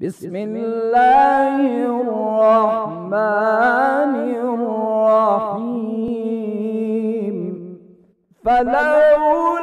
بسم الله الرحمن الرحيم فلولا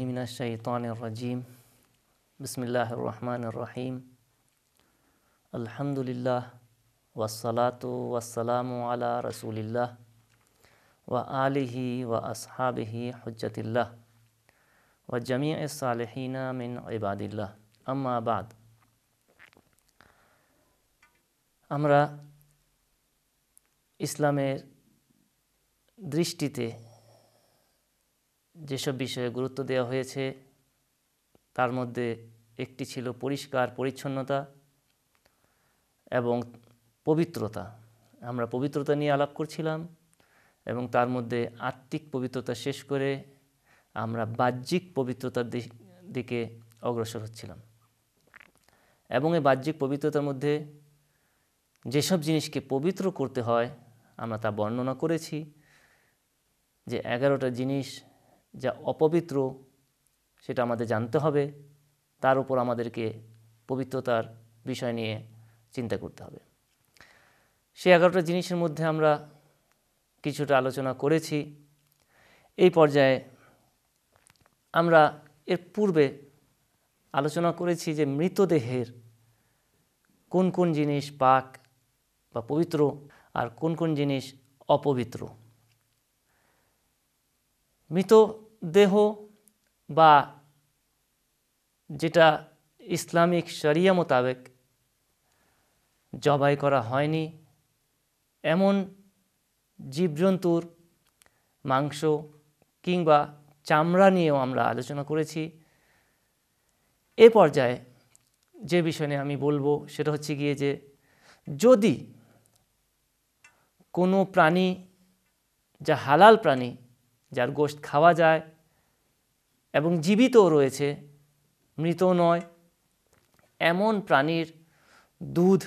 बिस्मिल्लाहिमिनशैतानरजीम बसमीम अल्हम्दुलिल्लाह वसलातु वसलाम अला रसूलिल्लाह व आलिही व असहाबिही हजतिल्ला व जमी सालहीन मिन इबादिल्ला अम्मा बाद আমরা ইসলামের দৃষ্টিতে যেসব বিষয়ে গুরুত্ব দেওয়া হয়েছে তার মধ্যে একটি ছিল পরিষ্কার পরিচ্ছন্নতা এবং পবিত্রতা আমরা পবিত্রতা নিয়ে আলাপ করছিলাম এবং তার মধ্যে আত্মিক পবিত্রতা শেষ করে আমরা বাহ্যিক পবিত্রতার দিকে অগ্রসর হচ্ছিলাম এবং এই বাহ্যিক পবিত্রতার মধ্যে যেসব জিনিসকে পবিত্র করতে হয় আমরা তা বর্ণনা করেছি যে এগারোটা জিনিস যা অপবিত্র সেটা আমাদের জানতে হবে তার উপর আমাদেরকে পবিত্রতার বিষয় নিয়ে চিন্তা করতে হবে সে এগারোটা জিনিসের মধ্যে আমরা কিছুটা আলোচনা করেছি এই পর্যায়ে আমরা এর পূর্বে আলোচনা করেছি যে মৃতদেহের কোন কোন জিনিস পাক বা পবিত্র আর কোন কোন জিনিস অপবিত্র মৃতদেহ বা যেটা ইসলামিক শরিয়া মোতাবেক জবাই করা হয়নি এমন জীবজন্তুর মাংস কিংবা চামড়া নিয়েও আমরা আলোচনা করেছি এ পর্যায়ে যে বিষয়ে আমি বলবো সেটা হচ্ছে গিয়ে যে যদি কোনো প্রাণী যা হালাল প্রাণী যার গোষ্ঠ খাওয়া যায় এবং জীবিতও রয়েছে মৃত নয় এমন প্রাণীর দুধ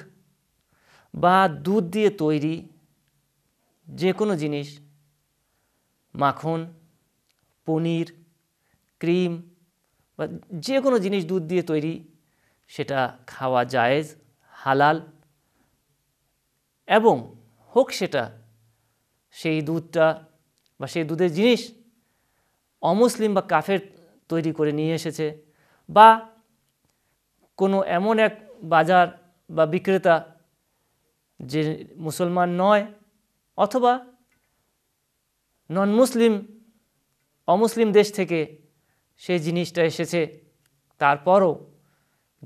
বা দুধ দিয়ে তৈরি যে কোনো জিনিস মাখন পনির ক্রিম বা যে কোনো জিনিস দুধ দিয়ে তৈরি সেটা খাওয়া জায়েজ হালাল এবং হোক সেটা সেই দুধটা বা সেই দুধের জিনিস অমুসলিম বা কাফের তৈরি করে নিয়ে এসেছে বা কোনো এমন এক বাজার বা বিক্রেতা যে মুসলমান নয় অথবা নন মুসলিম অমুসলিম দেশ থেকে সেই জিনিসটা এসেছে তারপরও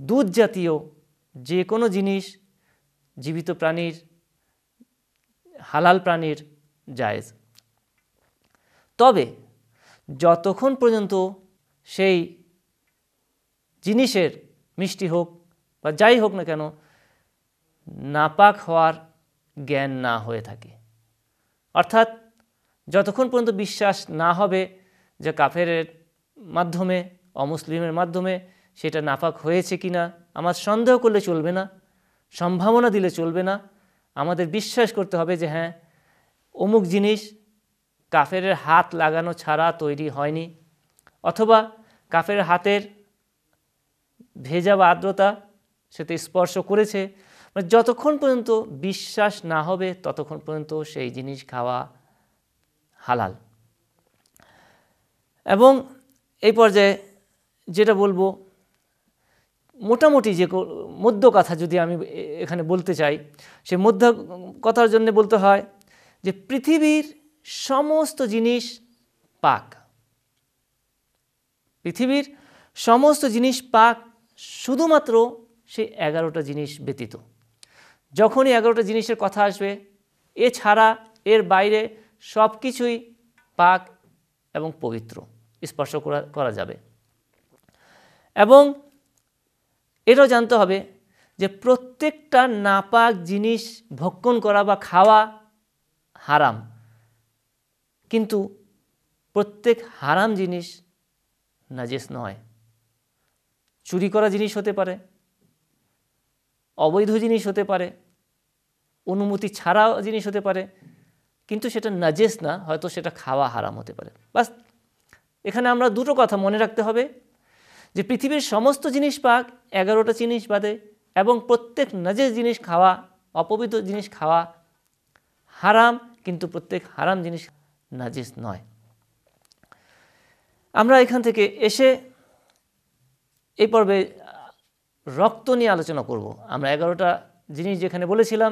দুধ জাতীয় যে কোনো জিনিস জীবিত প্রাণীর হালাল প্রাণীর জায়েজ তবে যতক্ষণ পর্যন্ত সেই জিনিসের মিষ্টি হোক বা যাই হোক না কেন নাপাক হওয়ার জ্ঞান না হয়ে থাকে অর্থাৎ যতক্ষণ পর্যন্ত বিশ্বাস না হবে যে কাফের মাধ্যমে অমুসলিমের মাধ্যমে সেটা নাপাক হয়েছে কি না আমার সন্দেহ করলে চলবে না সম্ভাবনা দিলে চলবে না আমাদের বিশ্বাস করতে হবে যে হ্যাঁ অমুক জিনিস কাফের হাত লাগানো ছাড়া তৈরি হয়নি অথবা কাফের হাতের ভেজা বা আর্দ্রতা সেতে স্পর্শ করেছে মানে যতক্ষণ পর্যন্ত বিশ্বাস না হবে ততক্ষণ পর্যন্ত সেই জিনিস খাওয়া হালাল এবং এই পর্যায়ে যেটা বলবো মোটামুটি যে মধ্য কথা যদি আমি এখানে বলতে চাই সে মধ্য কথার জন্য বলতে হয় যে পৃথিবীর সমস্ত জিনিস পাক পৃথিবীর সমস্ত জিনিস পাক শুধুমাত্র সেই এগারোটা জিনিস ব্যতীত যখনই এগারোটা জিনিসের কথা আসবে এছাড়া এর বাইরে সব কিছুই পাক এবং পবিত্র স্পর্শ করা করা যাবে এবং এটাও জানতে হবে যে প্রত্যেকটা নাপাক জিনিস ভক্ষণ করা বা খাওয়া হারাম কিন্তু প্রত্যেক হারাম জিনিস নাজেস নয় চুরি করা জিনিস হতে পারে অবৈধ জিনিস হতে পারে অনুমতি ছাড়া জিনিস হতে পারে কিন্তু সেটা নাজেস না হয়তো সেটা খাওয়া হারাম হতে পারে বাস এখানে আমরা দুটো কথা মনে রাখতে হবে যে পৃথিবীর সমস্ত জিনিস পাক এগারোটা জিনিস বাদে এবং প্রত্যেক নাজেস জিনিস খাওয়া অপবিত্র জিনিস খাওয়া হারাম কিন্তু প্রত্যেক হারাম জিনিস নাজিস নয় আমরা এখান থেকে এসে এই পর্বে রক্ত নিয়ে আলোচনা করব আমরা এগারোটা জিনিস যেখানে বলেছিলাম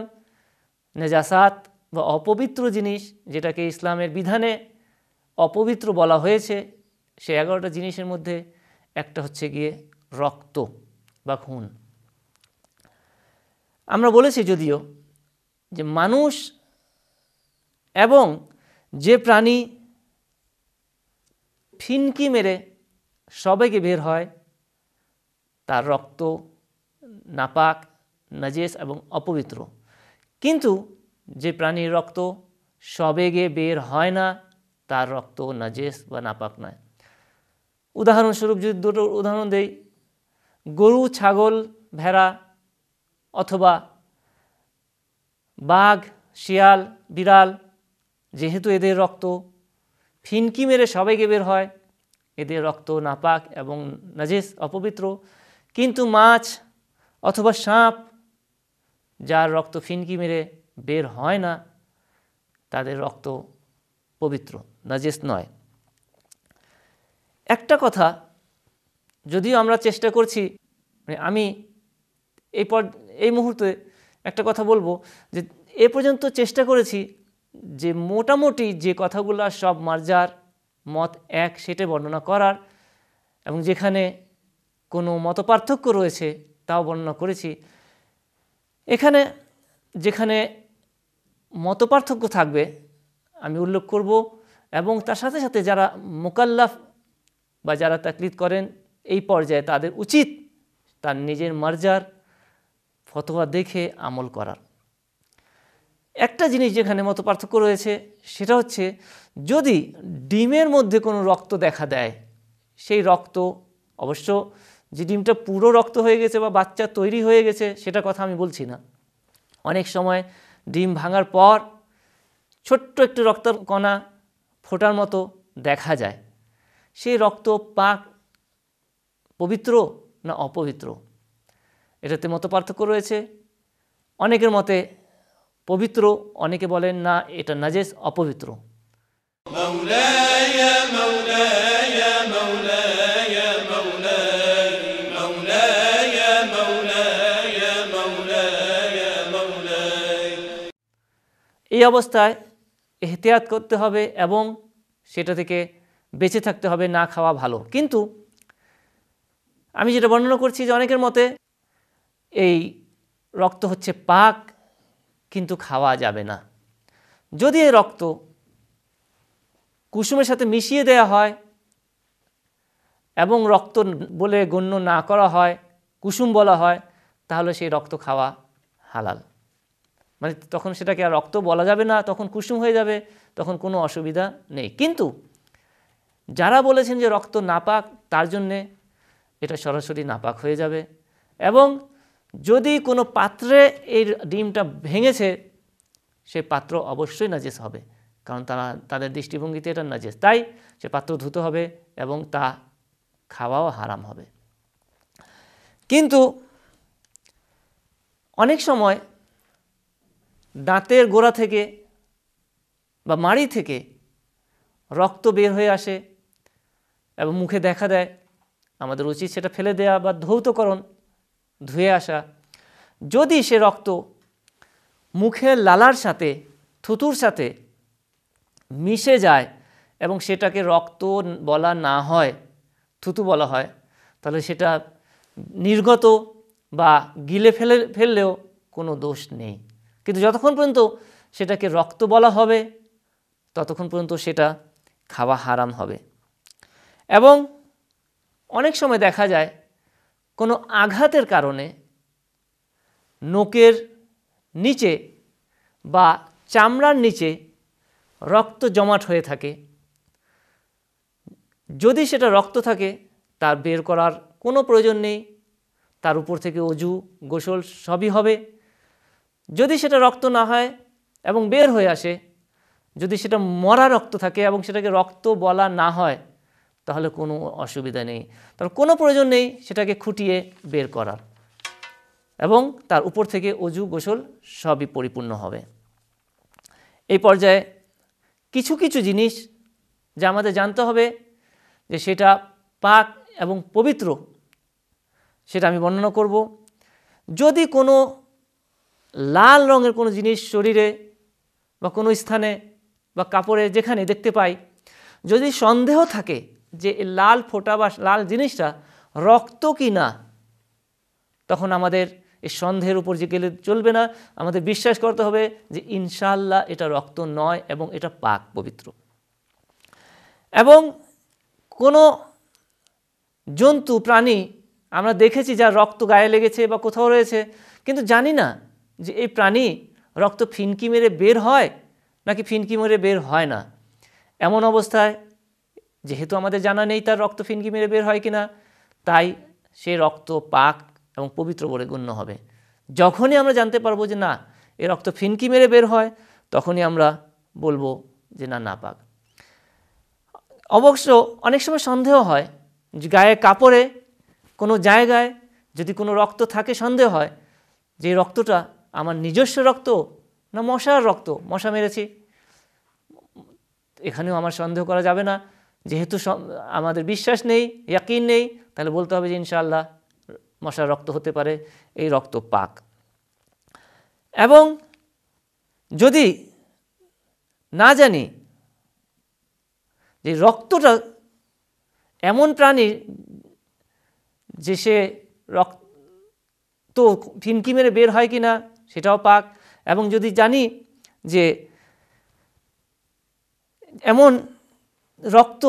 নেজাসাত বা অপবিত্র জিনিস যেটাকে ইসলামের বিধানে অপবিত্র বলা হয়েছে সে এগারোটা জিনিসের মধ্যে একটা হচ্ছে গিয়ে রক্ত বা খুন আমরা বলেছি যদিও যে মানুষ এবং যে প্রাণী ফিনকি মেরে সবেগে বের হয় তার রক্ত নাপাক নাজেস এবং অপবিত্র কিন্তু যে প্রাণীর রক্ত সবেগে বের হয় না তার রক্ত নাজেস বা নাপাক নয় উদাহরণস্বরূপ যদি দুটো উদাহরণ দেই গরু ছাগল ভেড়া অথবা বাঘ শিয়াল বিড়াল যেহেতু এদের রক্ত ফিনকি মেরে সবাইকে বের হয় এদের রক্ত নাপাক এবং নাজেস অপবিত্র কিন্তু মাছ অথবা সাপ যার রক্ত ফিনকি মেরে বের হয় না তাদের রক্ত পবিত্র নাজেস নয় একটা কথা যদিও আমরা চেষ্টা করছি মানে আমি এই পর এই মুহূর্তে একটা কথা বলবো যে এ পর্যন্ত চেষ্টা করেছি যে মোটামুটি যে কথাগুলো সব মার্জার মত এক সেটা বর্ণনা করার এবং যেখানে কোনো মত পার্থক্য রয়েছে তাও বর্ণনা করেছি এখানে যেখানে মত পার্থক্য থাকবে আমি উল্লেখ করব এবং তার সাথে সাথে যারা মোকাল্লাফ বা যারা তাকলিদ করেন এই পর্যায়ে তাদের উচিত তার নিজের মার্জার ফতোয়া দেখে আমল করার একটা জিনিস যেখানে মতো পার্থক্য রয়েছে সেটা হচ্ছে যদি ডিমের মধ্যে কোনো রক্ত দেখা দেয় সেই রক্ত অবশ্য যে ডিমটা পুরো রক্ত হয়ে গেছে বা বাচ্চা তৈরি হয়ে গেছে সেটা কথা আমি বলছি না অনেক সময় ডিম ভাঙার পর ছোট্ট একটু রক্তের কণা ফোটার মতো দেখা যায় সেই রক্ত পাক পবিত্র না অপবিত্র এটাতে মতো পার্থক্য রয়েছে অনেকের মতে পবিত্র অনেকে বলেন না এটা নাজেস অপবিত্র এই অবস্থায় এহতিয়াত করতে হবে এবং সেটা থেকে বেঁচে থাকতে হবে না খাওয়া ভালো কিন্তু আমি যেটা বর্ণনা করছি যে অনেকের মতে এই রক্ত হচ্ছে পাক কিন্তু খাওয়া যাবে না যদি এই রক্ত কুসুমের সাথে মিশিয়ে দেয়া হয় এবং রক্ত বলে গণ্য না করা হয় কুসুম বলা হয় তাহলে সেই রক্ত খাওয়া হালাল মানে তখন সেটাকে আর রক্ত বলা যাবে না তখন কুসুম হয়ে যাবে তখন কোনো অসুবিধা নেই কিন্তু যারা বলেছেন যে রক্ত নাপাক তার জন্যে এটা সরাসরি নাপাক হয়ে যাবে এবং যদি কোনো পাত্রে এই ডিমটা ভেঙেছে সে পাত্র অবশ্যই নাজেস হবে কারণ তারা তাদের দৃষ্টিভঙ্গিতে এটা নাজেস তাই সে পাত্র ধুতে হবে এবং তা খাওয়াও হারাম হবে কিন্তু অনেক সময় দাঁতের গোড়া থেকে বা মাড়ি থেকে রক্ত বের হয়ে আসে এবং মুখে দেখা দেয় আমাদের উচিত সেটা ফেলে দেয়া বা ধৌতকরণ ধুয়ে আসা যদি সে রক্ত মুখের লালার সাথে থুতুর সাথে মিশে যায় এবং সেটাকে রক্ত বলা না হয় থুতু বলা হয় তাহলে সেটা নির্গত বা গিলে ফেলে ফেললেও কোনো দোষ নেই কিন্তু যতক্ষণ পর্যন্ত সেটাকে রক্ত বলা হবে ততক্ষণ পর্যন্ত সেটা খাওয়া হারাম হবে এবং অনেক সময় দেখা যায় কোনো আঘাতের কারণে নোকের নিচে বা চামড়ার নিচে রক্ত জমাট হয়ে থাকে যদি সেটা রক্ত থাকে তার বের করার কোনো প্রয়োজন নেই তার উপর থেকে অজু গোসল সবই হবে যদি সেটা রক্ত না হয় এবং বের হয়ে আসে যদি সেটা মরা রক্ত থাকে এবং সেটাকে রক্ত বলা না হয় তাহলে কোনো অসুবিধা নেই তার কোনো প্রয়োজন নেই সেটাকে খুঁটিয়ে বের করার এবং তার উপর থেকে অজু গোসল সবই পরিপূর্ণ হবে এই পর্যায়ে কিছু কিছু জিনিস যা আমাদের জানতে হবে যে সেটা পাক এবং পবিত্র সেটা আমি বর্ণনা করব যদি কোনো লাল রঙের কোনো জিনিস শরীরে বা কোনো স্থানে বা কাপড়ে যেখানে দেখতে পাই যদি সন্দেহ থাকে যে লাল ফোটা বা লাল জিনিসটা রক্ত কি না তখন আমাদের এই সন্দেহের উপর যে গেলে চলবে না আমাদের বিশ্বাস করতে হবে যে ইনশাল্লাহ এটা রক্ত নয় এবং এটা পাক পবিত্র এবং কোনো জন্তু প্রাণী আমরা দেখেছি যা রক্ত গায়ে লেগেছে বা কোথাও রয়েছে কিন্তু জানি না যে এই প্রাণী রক্ত ফিনকি মেরে বের হয় নাকি ফিনকি মেরে বের হয় না এমন অবস্থায় যেহেতু আমাদের জানা নেই তার রক্ত ফিনকি মেরে বের হয় কিনা তাই সে রক্ত পাক এবং পবিত্র বলে গণ্য হবে যখনই আমরা জানতে পারবো যে না এ রক্ত ফিনকি মেরে বের হয় তখনই আমরা বলবো যে না না পাক অবশ্য অনেক সময় সন্দেহ হয় যে গায়ে কাপড়ে কোনো জায়গায় যদি কোনো রক্ত থাকে সন্দেহ হয় যে রক্তটা আমার নিজস্ব রক্ত না মশার রক্ত মশা মেরেছি এখানেও আমার সন্দেহ করা যাবে না যেহেতু আমাদের বিশ্বাস নেই ইয়াকিন নেই তাহলে বলতে হবে যে ইনশাআল্লাহ মশার রক্ত হতে পারে এই রক্ত পাক এবং যদি না জানি যে রক্তটা এমন প্রাণী যে সে রক্ত ফিনকি মেরে বের হয় কি না সেটাও পাক এবং যদি জানি যে এমন রক্ত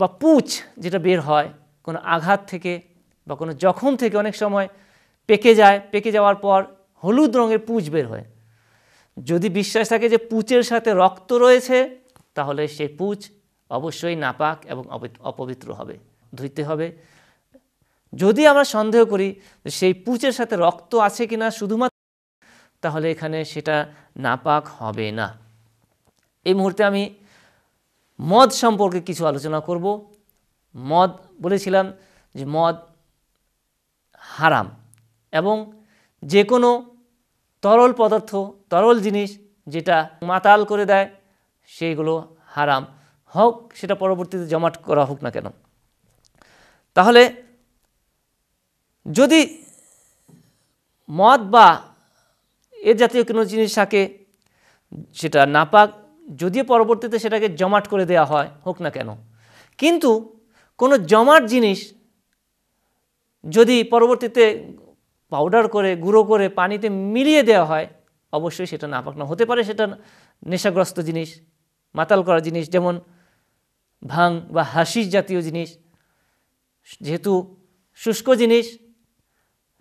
বা পুচ যেটা বের হয় কোনো আঘাত থেকে বা কোনো জখম থেকে অনেক সময় পেকে যায় পেকে যাওয়ার পর হলুদ রঙের পুচ বের হয় যদি বিশ্বাস থাকে যে পুচের সাথে রক্ত রয়েছে তাহলে সেই পুচ অবশ্যই নাপাক এবং অপবিত্র হবে ধুইতে হবে যদি আমরা সন্দেহ করি সেই পুচের সাথে রক্ত আছে কিনা শুধুমাত্র তাহলে এখানে সেটা নাপাক হবে না এই মুহূর্তে আমি মদ সম্পর্কে কিছু আলোচনা করব মদ বলেছিলাম যে মদ হারাম এবং যে কোনো তরল পদার্থ তরল জিনিস যেটা মাতাল করে দেয় সেইগুলো হারাম হোক সেটা পরবর্তীতে জমাট করা হোক না কেন তাহলে যদি মদ বা এ জাতীয় কোনো জিনিস থাকে সেটা নাপাক যদিও পরবর্তীতে সেটাকে জমাট করে দেয়া হয় হোক না কেন কিন্তু কোনো জমাট জিনিস যদি পরবর্তীতে পাউডার করে গুঁড়ো করে পানিতে মিলিয়ে দেওয়া হয় অবশ্যই সেটা না না হতে পারে সেটা নেশাগ্রস্ত জিনিস মাতাল করা জিনিস যেমন ভাং বা হাসি জাতীয় জিনিস যেহেতু শুষ্ক জিনিস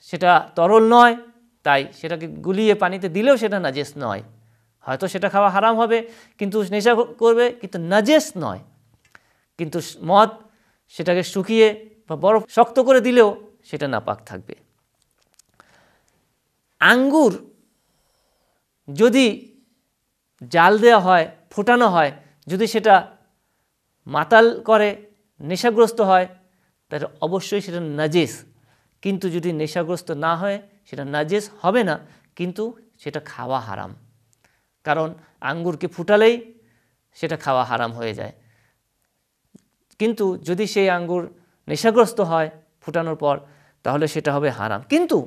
সেটা তরল নয় তাই সেটাকে গুলিয়ে পানিতে দিলেও সেটা নাজেস নয় হয়তো সেটা খাওয়া হারাম হবে কিন্তু নেশা করবে কিন্তু নাজেস নয় কিন্তু মদ সেটাকে শুকিয়ে বা বরফ শক্ত করে দিলেও সেটা নাপাক থাকবে আঙ্গুর যদি জাল দেওয়া হয় ফোটানো হয় যদি সেটা মাতাল করে নেশাগ্রস্ত হয় তাহলে অবশ্যই সেটা নাজেস কিন্তু যদি নেশাগ্রস্ত না হয় সেটা নাজেস হবে না কিন্তু সেটা খাওয়া হারাম কারণ আঙ্গুরকে ফুটালেই সেটা খাওয়া হারাম হয়ে যায় কিন্তু যদি সেই আঙ্গুর নেশাগ্রস্ত হয় ফুটানোর পর তাহলে সেটা হবে হারাম কিন্তু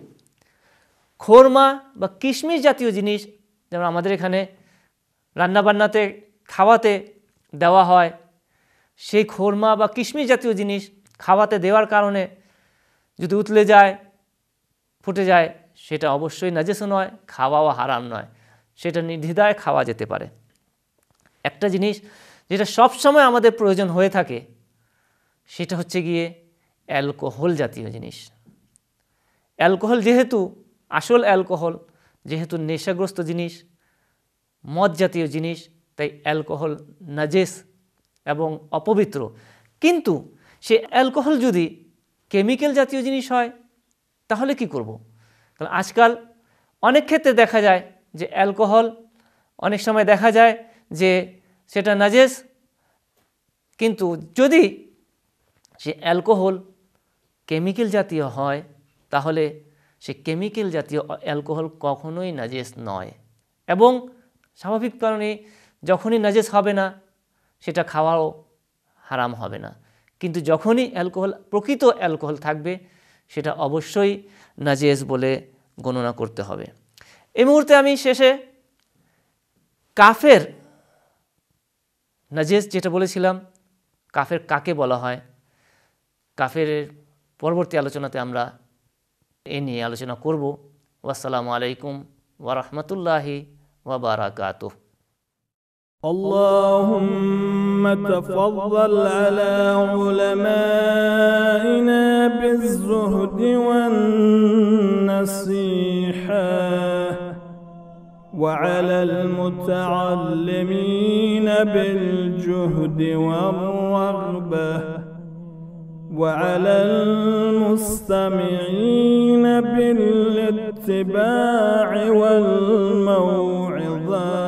খোরমা বা কিশমিশ জাতীয় জিনিস যেমন আমাদের এখানে রান্নাবান্নাতে খাওয়াতে দেওয়া হয় সেই খোরমা বা কিশমিশ জাতীয় জিনিস খাওয়াতে দেওয়ার কারণে যদি উতলে যায় ফুটে যায় সেটা অবশ্যই নাজেসও নয় খাওয়াও হারাম নয় সেটা নির্দ্বিধায় খাওয়া যেতে পারে একটা জিনিস যেটা সবসময় আমাদের প্রয়োজন হয়ে থাকে সেটা হচ্ছে গিয়ে অ্যালকোহল জাতীয় জিনিস অ্যালকোহল যেহেতু আসল অ্যালকোহল যেহেতু নেশাগ্রস্ত জিনিস মদ জাতীয় জিনিস তাই অ্যালকোহল নাজেস এবং অপবিত্র কিন্তু সে অ্যালকোহল যদি কেমিক্যাল জাতীয় জিনিস হয় তাহলে কি করব। তাহলে আজকাল অনেক ক্ষেত্রে দেখা যায় যে অ্যালকোহল অনেক সময় দেখা যায় যে সেটা নাজেস কিন্তু যদি সে অ্যালকোহল কেমিক্যাল জাতীয় হয় তাহলে সে কেমিক্যাল জাতীয় অ্যালকোহল কখনোই নাজেস নয় এবং স্বাভাবিক কারণে যখনই নাজেস হবে না সেটা খাওয়াও হারাম হবে না কিন্তু যখনই অ্যালকোহল প্রকৃত অ্যালকোহল থাকবে সেটা অবশ্যই নাজেস বলে গণনা করতে হবে এই মুহূর্তে আমি শেষে কাফের নাজেস যেটা বলেছিলাম কাফের কাকে বলা হয় কাফের পরবর্তী আলোচনাতে আমরা এ নিয়ে আলোচনা করব ওয়াসালামু আলাইকুম ওয়া বারাকাতুহু اللهم تفضل على علمائنا بالزهد والنصيحة وعلى المتعلمين بالجهد والرغبة وعلى المستمعين بالاتباع والموعظة